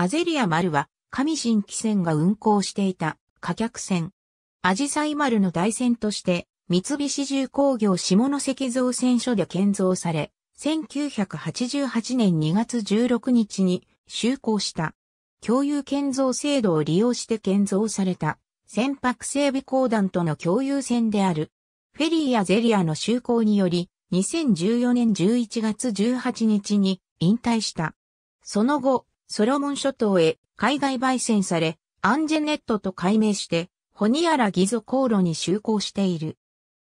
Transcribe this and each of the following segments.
アゼリア丸は、上新汽船が運航していた貨客船。アジサイ丸の大船として、三菱重工業下関造船所で建造され、1988年2月16日に就航した。共有建造制度を利用して建造された船舶整備公団との共有船である。フェリーやゼリアの就航により、2014年11月18日に引退した。その後、ソロモン諸島へ海外焙煎され、アンジェネットと改名して、ホニアラギゾ航路に就航している。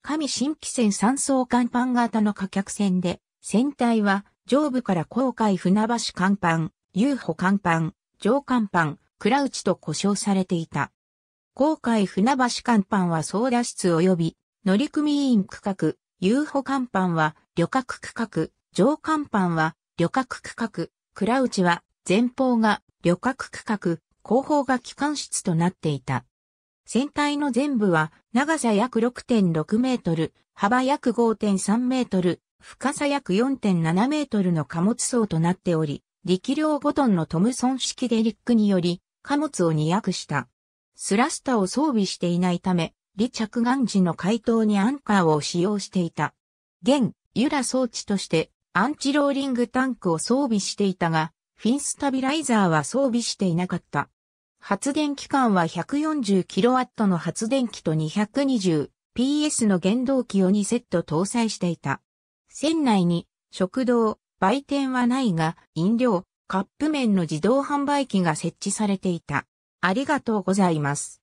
神新規船三層甲板型の貨客船で、船体は上部から航海船橋甲板、遊歩甲板、上甲板、倉内と呼称されていた。航海船橋甲板は操舵室及び乗組員区画、遊歩甲板は旅客区画、上甲板は旅客区画、倉内は前方が旅客区画、後方が機関室となっていた。船体の全部は長さ約6.6メートル、幅約5.3メートル、深さ約4.7メートルの貨物層となっており、力量5トンのトムソン式デリックにより貨物を2役した。スラスタを装備していないため、離着岸時の回答にアンカーを使用していた。現、ユラ装置としてアンチローリングタンクを装備していたが、フィンスタビライザーは装備していなかった。発電機関は 140kW の発電機と 220PS の原動機を2セット搭載していた。船内に食堂、売店はないが、飲料、カップ麺の自動販売機が設置されていた。ありがとうございます。